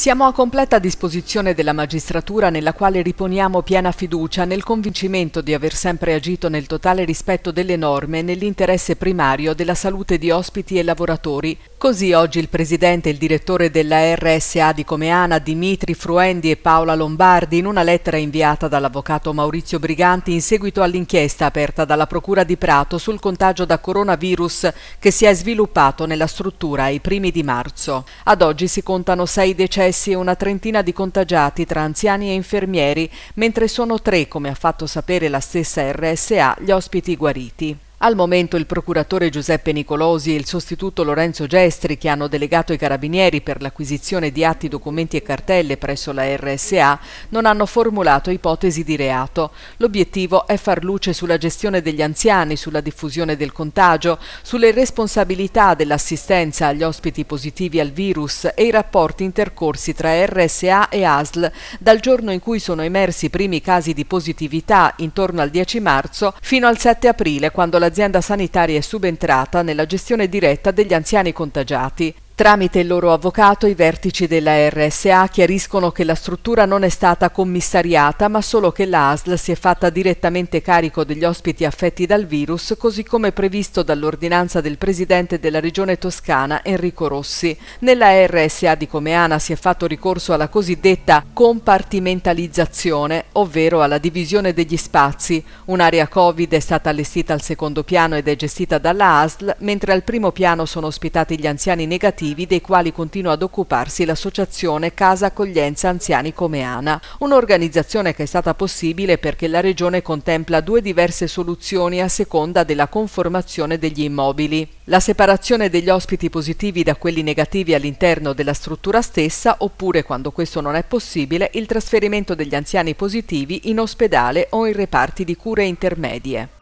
Siamo a completa disposizione della magistratura nella quale riponiamo piena fiducia nel convincimento di aver sempre agito nel totale rispetto delle norme nell'interesse primario della salute di ospiti e lavoratori. Così oggi il presidente e il direttore della RSA di Comeana, Dimitri Fruendi e Paola Lombardi, in una lettera inviata dall'avvocato Maurizio Briganti in seguito all'inchiesta aperta dalla Procura di Prato sul contagio da coronavirus che si è sviluppato nella struttura ai primi di marzo. Ad oggi si contano sei decessi decessi e una trentina di contagiati tra anziani e infermieri, mentre sono tre, come ha fatto sapere la stessa RSA, gli ospiti guariti. Al momento il procuratore Giuseppe Nicolosi e il sostituto Lorenzo Gestri, che hanno delegato i carabinieri per l'acquisizione di atti, documenti e cartelle presso la RSA, non hanno formulato ipotesi di reato. L'obiettivo è far luce sulla gestione degli anziani, sulla diffusione del contagio, sulle responsabilità dell'assistenza agli ospiti positivi al virus e i rapporti intercorsi tra RSA e ASL dal giorno in cui sono emersi i primi casi di positività, intorno al 10 marzo, fino al 7 aprile, quando la l'azienda sanitaria è subentrata nella gestione diretta degli anziani contagiati Tramite il loro avvocato i vertici della RSA chiariscono che la struttura non è stata commissariata ma solo che l'ASL si è fatta direttamente carico degli ospiti affetti dal virus così come previsto dall'ordinanza del presidente della regione toscana Enrico Rossi. Nella RSA di Comeana si è fatto ricorso alla cosiddetta compartimentalizzazione, ovvero alla divisione degli spazi. Un'area Covid è stata allestita al secondo piano ed è gestita dalla ASL, mentre al primo piano sono ospitati gli anziani negativi educativi dei quali continua ad occuparsi l'associazione Casa Accoglienza Anziani come ANA, un'organizzazione che è stata possibile perché la Regione contempla due diverse soluzioni a seconda della conformazione degli immobili. La separazione degli ospiti positivi da quelli negativi all'interno della struttura stessa oppure, quando questo non è possibile, il trasferimento degli anziani positivi in ospedale o in reparti di cure intermedie.